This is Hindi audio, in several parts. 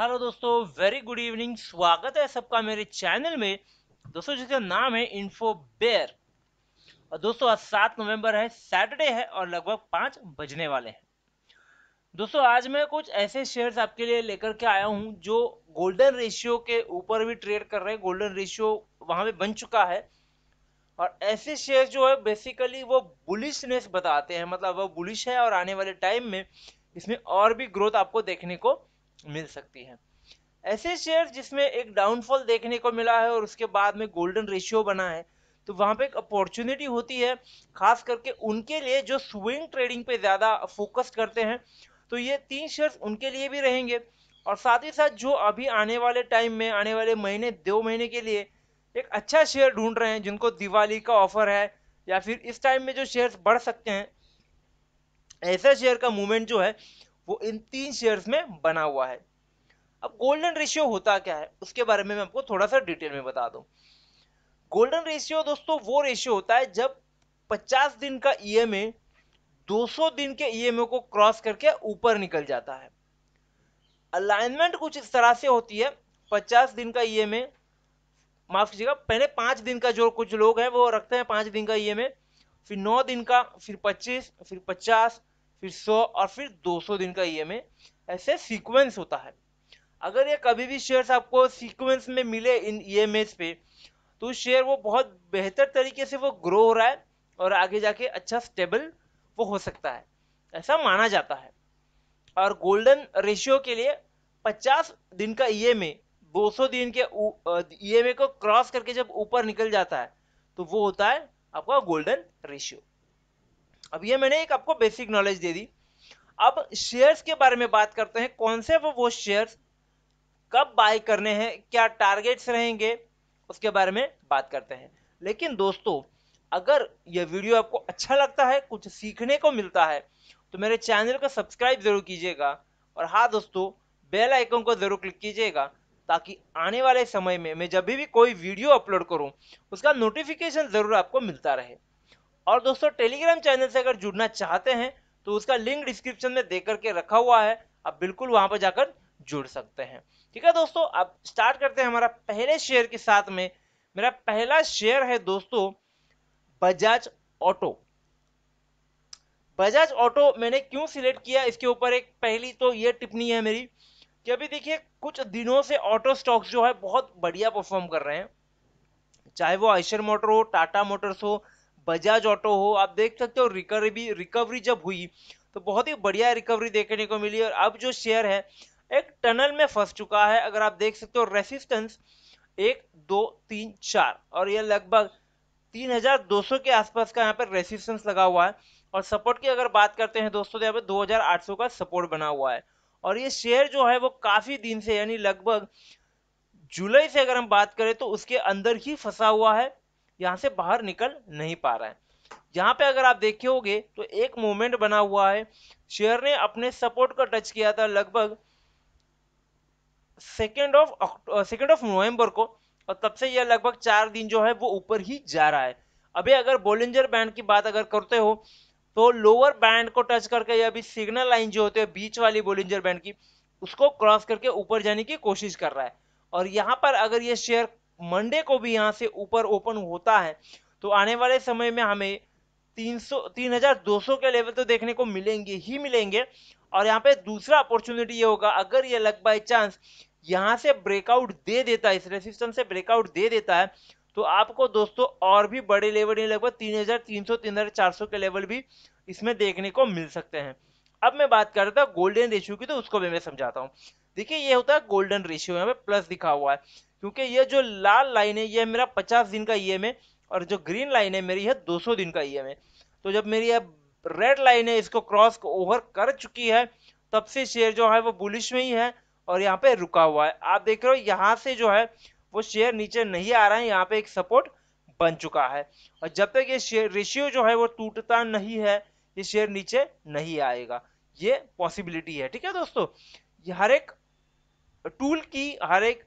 हेलो दोस्तों वेरी गुड इवनिंग स्वागत है सबका मेरे चैनल में दोस्तों जिसका नाम है इन्फो बेयर और दोस्तों आज सात नवंबर है सैटरडे है और लगभग पाँच बजने वाले हैं दोस्तों आज मैं कुछ ऐसे शेयर्स आपके लिए लेकर के आया हूं जो गोल्डन रेशियो के ऊपर भी ट्रेड कर रहे हैं गोल्डन रेशियो वहां पर बन चुका है और ऐसे शेयर जो है बेसिकली वो बुलिशनेस बताते हैं मतलब वो बुलिश है और आने वाले टाइम में इसमें और भी ग्रोथ आपको देखने को मिल सकती है ऐसे शेयर जिसमें एक डाउनफॉल देखने को मिला है और उसके बाद में गोल्डन रेशियो बना है तो वहाँ पे एक अपॉर्चुनिटी होती है खास करके उनके लिए जो स्विंग ट्रेडिंग पे ज़्यादा फोकस करते हैं तो ये तीन शेयर्स उनके लिए भी रहेंगे और साथ ही साथ जो अभी आने वाले टाइम में आने वाले महीने दो महीने के लिए एक अच्छा शेयर ढूंढ रहे हैं जिनको दिवाली का ऑफर है या फिर इस टाइम में जो शेयर्स बढ़ सकते हैं ऐसा शेयर का मूवमेंट जो है वो इन तीन शेयर्स में बना हुआ है अब गोल्डन रेशियो होता क्या है उसके बारे में मैं आपको थोड़ा सा डिटेल में बता दूं गोल्डन रेशियो दोस्तों वो रेशियो होता है जब 50 दिन का ईएमए e 200 दिन के ईएमए e को क्रॉस करके ऊपर निकल जाता है अलाइनमेंट कुछ इस तरह से होती है 50 दिन का ईएमए e माफ कीजिएगा पहले पांच दिन का जो कुछ लोग हैं वो रखते हैं पांच दिन का ईएमए फिर नौ दिन का फिर पच्चीस फिर पचास फिर सौ और फिर 200 दिन का ई e ऐसे सीक्वेंस होता है अगर ये कभी भी शेयर्स आपको सीक्वेंस में मिले इन ई e पे तो शेयर वो बहुत बेहतर तरीके से वो ग्रो हो रहा है और आगे जाके अच्छा स्टेबल वो हो सकता है ऐसा माना जाता है और गोल्डन रेशियो के लिए 50 दिन का ई e 200 दिन के ई को क्रॉस करके जब ऊपर निकल जाता है तो वो होता है आपका गोल्डन रेशियो अब ये मैंने एक आपको बेसिक नॉलेज दे दी अब शेयर्स के बारे में बात करते हैं कौन से वो शेयर्स कब बाय करने हैं क्या टारगेट्स रहेंगे उसके बारे में बात करते हैं लेकिन दोस्तों अगर यह वीडियो आपको अच्छा लगता है कुछ सीखने को मिलता है तो मेरे चैनल को सब्सक्राइब जरूर कीजिएगा और हाँ दोस्तों बेल आइकन को ज़रूर क्लिक कीजिएगा ताकि आने वाले समय में मैं जब भी कोई वीडियो अपलोड करूँ उसका नोटिफिकेशन ज़रूर आपको मिलता रहे और दोस्तों टेलीग्राम चैनल से अगर जुड़ना चाहते हैं तो उसका लिंक डिस्क्रिप्शन में दे करके रखा हुआ है आप बिल्कुल वहां पर जाकर जुड़ सकते हैं ठीक है दोस्तों अब स्टार्ट करते हैं हमारा पहले शेयर के साथ में मेरा पहला शेयर है दोस्तों बजाज ऑटो बजाज ऑटो मैंने क्यों सिलेक्ट किया इसके ऊपर एक पहली तो ये टिप्पणी है मेरी कि अभी देखिए कुछ दिनों से ऑटो स्टॉक्स जो है बहुत बढ़िया परफॉर्म कर रहे हैं चाहे वो आइशर मोटर हो टाटा मोटर्स हो बजाज ऑटो हो आप देख सकते हो रिकवरी रिकवरी जब हुई तो बहुत ही बढ़िया रिकवरी देखने को मिली और अब जो शेयर है एक टनल में फंस चुका है अगर आप देख सकते हो रेसिस्टेंस एक दो तीन चार और यह लगभग 3200 के आसपास का यहाँ पर रेसिस्टेंस लगा हुआ है और सपोर्ट की अगर बात करते हैं दोस्तों तो यहाँ पे 2800 का सपोर्ट बना हुआ है और ये शेयर जो है वो काफ़ी दिन से यानी लगभग जुलाई से अगर हम बात करें तो उसके अंदर ही फंसा हुआ है यहाँ से बाहर निकल नहीं पा रहा है यहाँ पे अगर आप देखे होगे तो एक मोमेंट बना हुआ है शेयर ने अपने सपोर्ट का टच किया था लगभग second of second of November को और तब से यह लगभग चार दिन जो है वो ऊपर ही जा रहा है अभी अगर बोलेंजर बैंड की बात अगर करते हो तो लोअर बैंड को टच करके या अभी सिग्नल लाइन जो होते हैं बीच वाली बोलिंजर बैंड की उसको क्रॉस करके ऊपर जाने की कोशिश कर रहा है और यहाँ पर अगर ये शेयर मंडे को भी यहाँ से ऊपर ओपन होता है तो आने वाले समय में हमें 300 3200 के लेवल तो देखने को मिलेंगे ही मिलेंगे और यहाँ पे दूसरा अपॉर्चुनिटी ये होगा अगर ये लग बाई चांस यहाँ से ब्रेकआउट दे देता है इस रेसिस्टेंस से ब्रेकआउट दे देता है तो आपको दोस्तों और भी बड़े लेवल लगभग तीन तीन हजार सौ तीन हजार चार सौ के लेवल भी इसमें देखने को मिल सकते हैं अब मैं बात कर रहा था गोल्डन रेशियो की तो उसको भी मैं समझाता हूँ देखिए ये होता है गोल्डन रेशियो यहाँ पे प्लस दिखा हुआ है क्योंकि ये जो लाल लाइन है ये मेरा पचास दिन का ई एम और जो ग्रीन लाइन है मेरी है दो सौ दिन का ई एम तो जब मेरी अब रेड लाइन है इसको क्रॉस ओवर कर चुकी है तब से शेयर जो है वो बुलिश में ही है और यहाँ पे रुका हुआ है आप देख रहे हो यहाँ से जो है वो शेयर नीचे नहीं आ रहा है यहाँ पे एक सपोर्ट बन चुका है और जब तक ये शेयर रेशियो जो है वो टूटता नहीं है ये शेयर नीचे नहीं आएगा ये पॉसिबिलिटी है ठीक है दोस्तों हर एक टूल की हर एक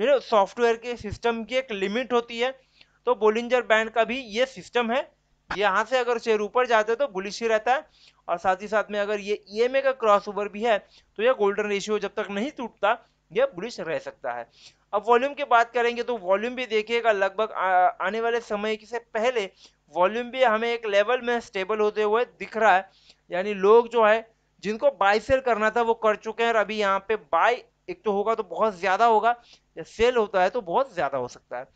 यू नो सॉफ्टवेयर के सिस्टम की एक लिमिट होती है तो बोलिंजर बैंड का भी ये सिस्टम है यहाँ से अगर शेयर ऊपर जाते हैं तो बुलिश ही रहता है और साथ ही साथ में अगर ये ईएमए e का क्रॉसओवर भी है तो ये गोल्डन रेशियो जब तक नहीं टूटता ये बुलिश रह सकता है अब वॉल्यूम की बात करेंगे तो वॉल्यूम भी देखिएगा लगभग आने वाले समय से पहले वॉल्यूम भी हमें एक लेवल में स्टेबल होते हुए दिख रहा है यानी लोग जो है जिनको बाय सेल करना था वो कर चुके हैं और अभी यहाँ पे बाय एक तो होगा तो बहुत ज़्यादा होगा या सेल होता है तो बहुत ज़्यादा हो सकता है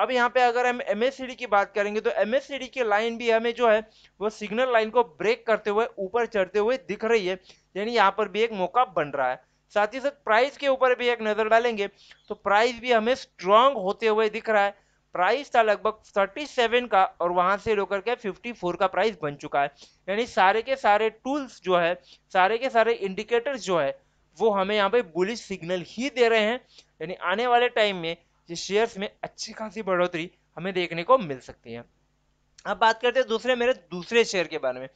अब यहाँ पे अगर हम एम की बात करेंगे तो एम की लाइन भी हमें जो है वो सिग्नल लाइन को ब्रेक करते हुए ऊपर चढ़ते हुए दिख रही है यानी यहाँ पर भी एक मौका बन रहा है साथ ही साथ प्राइस के ऊपर भी एक नज़र डालेंगे तो प्राइस भी हमें स्ट्रांग होते हुए दिख रहा है प्राइस था लगभग 37 का और वहां से होकर के 54 का प्राइस बन चुका है यानी सारे के सारे टूल्स जो है सारे के सारे इंडिकेटर्स जो है वो हमें यहाँ पे बुलिश सिग्नल ही दे रहे हैं यानी आने वाले टाइम में ये शेयर्स में अच्छी खासी बढ़ोतरी हमें देखने को मिल सकती है अब बात करते हैं दूसरे मेरे दूसरे शेयर के बारे में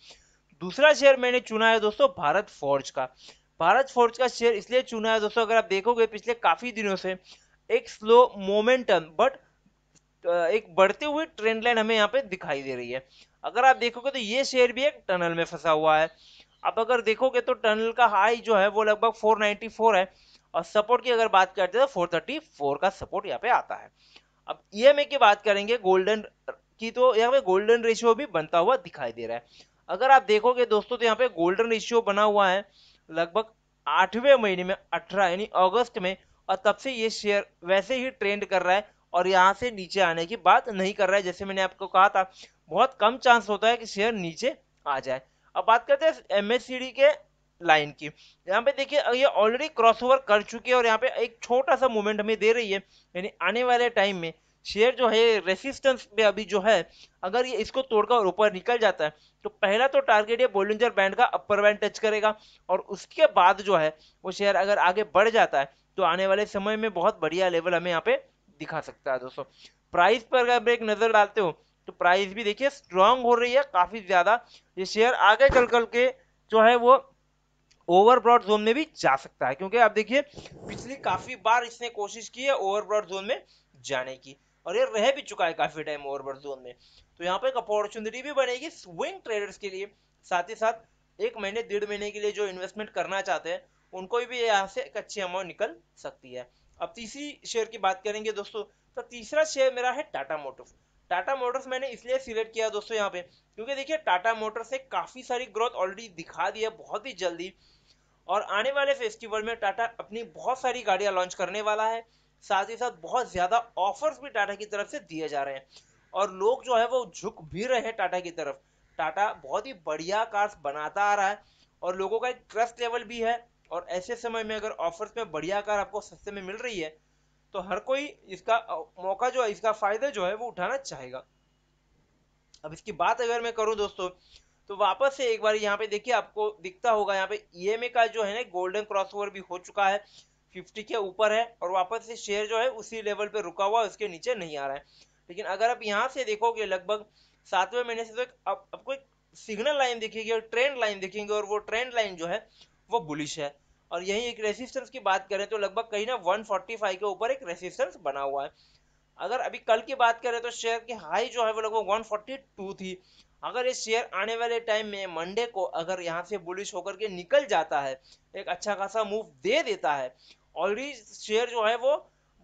दूसरा शेयर मैंने चुना है दोस्तों भारत फोर्ज का भारत फोर्ज का शेयर इसलिए चुना है दोस्तों अगर आप देखोगे पिछले काफ़ी दिनों से एक स्लो मोमेंटम बट एक बढ़ते हुए ट्रेंड लाइन हमें यहाँ पे दिखाई दे रही है अगर आप देखोगे तो ये शेयर भी एक टनल में फंसा हुआ है अब अगर देखोगे तो टनल का हाई जो है वो लगभग 494 है और सपोर्ट की अगर बात करते तो 434 का सपोर्ट यहाँ पे आता है अब ईएमए e की बात करेंगे गोल्डन की तो यहाँ पे गोल्डन रेशियो भी बनता हुआ दिखाई दे रहा है अगर आप देखोगे दोस्तों तो यहाँ पे गोल्डन रेशियो बना हुआ है लगभग आठवें महीने में अठारह यानी अगस्त में और तब से ये शेयर वैसे ही ट्रेंड कर रहा है और यहाँ से नीचे आने की बात नहीं कर रहा है जैसे मैंने आपको कहा था बहुत कम चांस होता है कि शेयर नीचे आ जाए अब बात करते हैं एम के लाइन की यहाँ पे देखिए ये ऑलरेडी क्रॉसओवर कर चुकी है और यहाँ पे एक छोटा सा मूवमेंट हमें दे रही है यानी आने वाले टाइम में शेयर जो है रेसिस्टेंस पे अभी जो है अगर ये इसको तोड़कर ऊपर निकल जाता है तो पहला तो टारगेट ये बोलिंजर बैंड का अपर बैंड टच करेगा और उसके बाद जो है वो शेयर अगर आगे बढ़ जाता है तो आने वाले समय में बहुत बढ़िया लेवल हमें यहाँ पे दिखा सकता है दोस्तों प्राइस पर अगर एक नजर डालते हो तो प्राइस भी देखिए स्ट्रांग हो रही है काफी ज्यादा ये शेयर आगे चल कर के जो है वो ओवर ब्रॉड जोन में भी जा सकता है क्योंकि आप देखिए पिछली काफी बार इसने कोशिश की है ओवर ब्रॉड जोन में जाने की और ये रह भी चुका है काफी टाइम ओवर ब्रॉड जोन में तो यहाँ पे एक अपॉर्चुनिटी भी बनेगी स्विंग ट्रेडर्स के लिए साथ ही साथ एक महीने डेढ़ महीने के लिए जो इन्वेस्टमेंट करना चाहते हैं उनको भी यहाँ से एक अच्छी अमाउंट निकल सकती है अब तीसरी शेयर की बात करेंगे दोस्तों तो तीसरा शेयर मेरा है टाटा मोटर्स टाटा मोटर्स मैंने इसलिए सिलेक्ट किया दोस्तों यहाँ पे क्योंकि देखिए टाटा मोटर्स ने काफ़ी सारी ग्रोथ ऑलरेडी दिखा दी है बहुत ही जल्दी और आने वाले फेस्टिवल में टाटा अपनी बहुत सारी गाड़ियाँ लॉन्च करने वाला है साथ ही साथ बहुत ज़्यादा ऑफर्स भी टाटा की तरफ से दिए जा रहे हैं और लोग जो है वो झुक भी रहे हैं टाटा की तरफ टाटा बहुत ही बढ़िया कार्स बनाता आ रहा है और लोगों का एक ट्रस्ट लेवल भी है और ऐसे समय में अगर ऑफर्स में बढ़िया कार आपको सस्ते में मिल रही है तो हर कोई इसका मौका जो है इसका फ़ायदा जो है वो उठाना चाहेगा अब इसकी बात अगर मैं करूँ दोस्तों तो वापस से एक बार यहाँ पे देखिए आपको दिखता होगा यहाँ पे ई e का जो है ना गोल्डन क्रॉसओवर भी हो चुका है फिफ्टी के ऊपर है और वापस से शेयर जो है उसी लेवल पे रुका हुआ है उसके नीचे नहीं आ रहा है लेकिन अगर आप यहाँ से देखोगे लगभग सातवें महीने से तो आपको एक सिग्नल लाइन दिखेगी और ट्रेंड लाइन दिखेंगे और वो ट्रेंड लाइन जो है वो बुलिश है और यही एक रेसिस्टेंस की बात करें तो लगभग कहीं ना 145 के ऊपर एक रेसिस्टेंस बना हुआ है अगर अभी कल की बात करें तो शेयर की हाई जो है वो लगभग 142 थी अगर ये शेयर आने वाले टाइम में मंडे को अगर यहाँ से बुलिश होकर के निकल जाता है एक अच्छा खासा मूव दे देता है ऑलरेडी शेयर जो है वो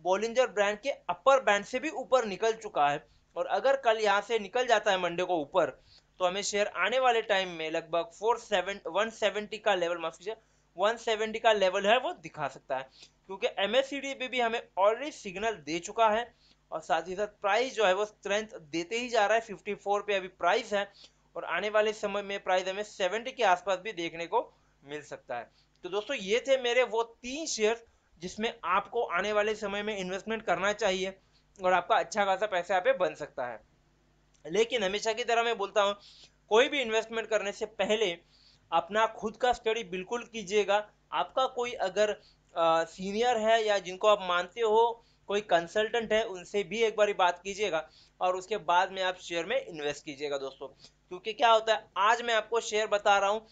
बोलिंजर ब्रांड के अपर बैंड से भी ऊपर निकल चुका है और अगर कल यहाँ से निकल जाता है मंडे को ऊपर तो हमें शेयर आने वाले टाइम में लगभग फोर सेवन वन सेवेंटी का लेवल माफ कीजिए 170 का लेवल है वो दिखा सकता है क्योंकि एम पे भी हमें ऑलरेडी सिग्नल दे चुका है और साथ ही साथ प्राइस जो है वो स्ट्रेंथ देते ही जा रहा है 54 पे अभी प्राइस है और आने वाले समय में प्राइस हमें 70 के आसपास भी देखने को मिल सकता है तो दोस्तों ये थे मेरे वो तीन शेयर जिसमें आपको आने वाले समय में इन्वेस्टमेंट करना चाहिए और आपका अच्छा खासा पैसा यहाँ पे बन सकता है लेकिन हमेशा की तरह मैं बोलता हूँ कोई भी इन्वेस्टमेंट करने से पहले अपना खुद का स्टडी बिल्कुल कीजिएगा आपका कोई अगर आ, सीनियर है या जिनको आप मानते हो कोई कंसल्टेंट है उनसे भी एक बार बात कीजिएगा और उसके बाद में आप शेयर में इन्वेस्ट कीजिएगा दोस्तों क्योंकि क्या होता है आज मैं आपको शेयर बता रहा हूँ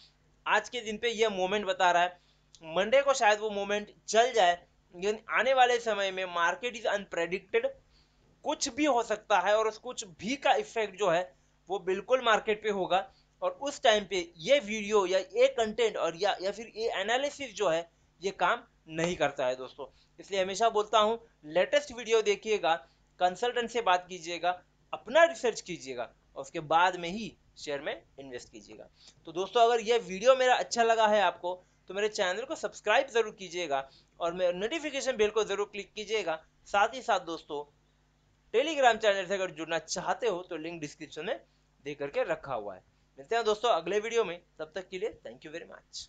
आज के दिन पे यह मोमेंट बता रहा है मंडे को शायद वो मोमेंट चल जाए लेकिन आने वाले समय में मार्केट इज अनप्रेडिक्टेड कुछ भी हो सकता है और उस कुछ भी का इफेक्ट जो है वो बिल्कुल मार्केट पे होगा और उस टाइम पे ये वीडियो या ये कंटेंट और या या फिर ये एनालिसिस जो है ये काम नहीं करता है दोस्तों इसलिए हमेशा बोलता हूँ लेटेस्ट वीडियो देखिएगा कंसल्टेंट से बात कीजिएगा अपना रिसर्च कीजिएगा और उसके बाद में ही शेयर में इन्वेस्ट कीजिएगा तो दोस्तों अगर यह वीडियो मेरा अच्छा लगा है आपको तो मेरे चैनल को सब्सक्राइब ज़रूर कीजिएगा और मेरे नोटिफिकेशन बेल को ज़रूर क्लिक कीजिएगा साथ ही साथ दोस्तों टेलीग्राम चैनल से अगर जुड़ना चाहते हो तो लिंक डिस्क्रिप्शन में दे करके रखा हुआ है मिलते हैं दोस्तों अगले वीडियो में तब तक के लिए थैंक यू वेरी मच